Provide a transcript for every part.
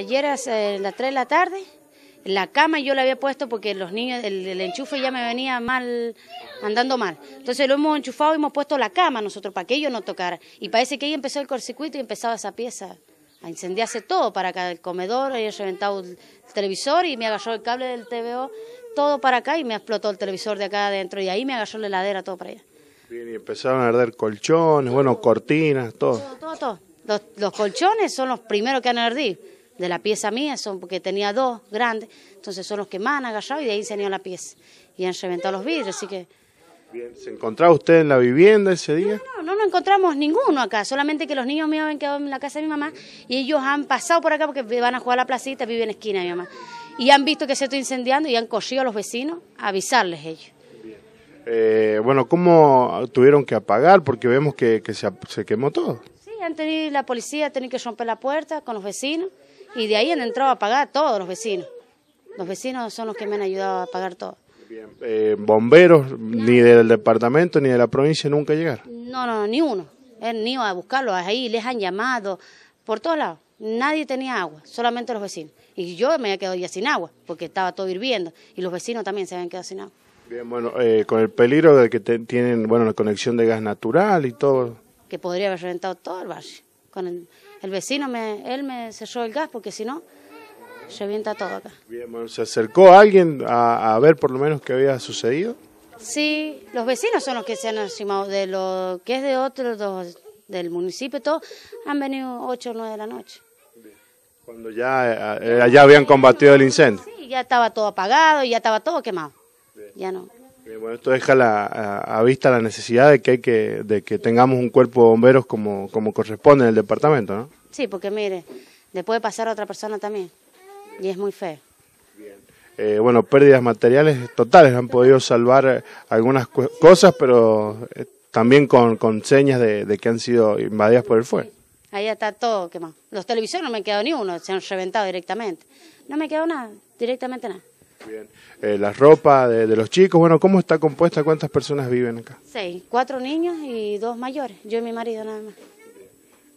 ayer a eh, las 3 de la tarde, la cama yo la había puesto porque los niños, el, enchufe ya me venía mal, andando mal. Entonces lo hemos enchufado y hemos puesto la cama nosotros para que ellos no tocaran. Y parece que ahí empezó el cortocircuito y empezaba esa pieza a incendiarse todo para acá, el comedor, había reventado el televisor y me agarró el cable del TVO, todo para acá y me explotó el televisor de acá adentro y ahí me agarró la heladera, todo para allá. Bien, y empezaron a arder colchones, bueno, cortinas, todo. Todo, todo, Los, colchones son los primeros que han ardido de la pieza mía, son porque tenía dos grandes, entonces son los que más han agarrado y de ahí se han ido la pieza y han reventado los vidrios, así que... ¿Se encontraba usted en la vivienda ese día? No, no, no, encontramos ninguno acá, solamente que los niños míos han quedado en la casa de mi mamá y ellos han pasado por acá porque van a jugar a la placita, viven en esquina mi mamá, y han visto que se está incendiando y han corrido a los vecinos a avisarles ellos. Eh, bueno, ¿cómo tuvieron que apagar? Porque vemos que, se, quemó todo. Sí, han tenido la policía, ha tenido que romper la puerta con los vecinos. Y de ahí han entrado a pagar todos los vecinos. Los vecinos son los que me han ayudado a pagar todo. Eh, bomberos, ni del departamento ni de la provincia nunca llegaron. No, no, ni uno. Han ni a buscarlos ahí, les han llamado, por todos lados. Nadie tenía agua, solamente los vecinos. Y yo me había quedado ya sin agua, porque estaba todo hirviendo. Y los vecinos también se habían quedado sin agua. Bien, bueno, eh, con el peligro de que tienen, bueno, la conexión de gas natural y todo. Que podría haber reventado todo el barrio. Con el, vecino, me, él me cerró el gas porque si no, se revienta todo acá. Bien, ¿se acercó alguien a, ver por lo menos qué había sucedido? Sí, los vecinos son los que se han asimado de lo que es de otros del municipio, todo, han venido 8 o 9 de la noche. Cuando ya, eh, allá habían combatido el incendio. Sí, ya estaba todo apagado, ya estaba todo quemado. Ya no. Eh, bueno, esto deja a, vista la necesidad de que, hay que, de que tengamos un cuerpo de bomberos como, como corresponde en el departamento, ¿no? Sí, porque mire, le puede pasar a otra persona también y es muy feo. Eh, bueno, pérdidas materiales totales, han podido salvar eh, algunas cosas, pero también con, con señas de, que han sido invadidas por el fuego. ahí está todo quemado. Los televisores no me quedado ni uno, se han reventado directamente. No me quedó nada, directamente nada. Bien. Eh, la ropa de, los chicos, bueno, ¿cómo está compuesta? ¿Cuántas personas viven acá? Seis, cuatro niños y dos mayores, yo y mi marido nada más.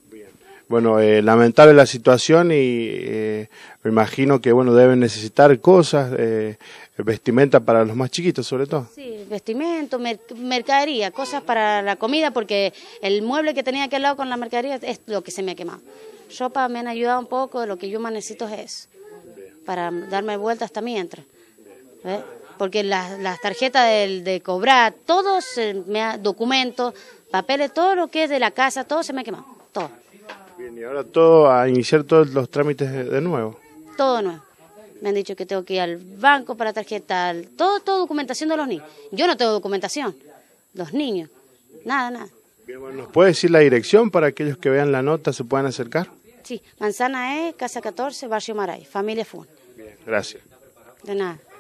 Bien. Bueno, eh, lamentable la situación y eh, me imagino que bueno deben necesitar cosas, eh, vestimenta para los más chiquitos sobre todo. Sí, vestimenta, mercadería, cosas para la comida porque el mueble que tenía aquí al lado con la mercadería es lo que se me ha quemado. Ropa me han ayudado un poco, lo que yo más necesito es eso para darme vueltas hasta mientras. ¿eh? Porque las, las tarjetas de, de, cobrar, todos, documentos, papeles, todo lo que es de la casa, todo se me ha quemado, todo. Bien, y ahora todo, a iniciar todos los trámites de, nuevo. Todo nuevo. Me han dicho que tengo que ir al banco para tarjeta, todo, todo documentación de los niños. Yo no tengo documentación, los niños, nada, nada. Bien, bueno, ¿Nos puede decir la dirección para aquellos que vean la nota se puedan acercar? Sí, Manzana E, Casa 14, Barrio Maray, Familia Fun. Bien, gracias. De nada.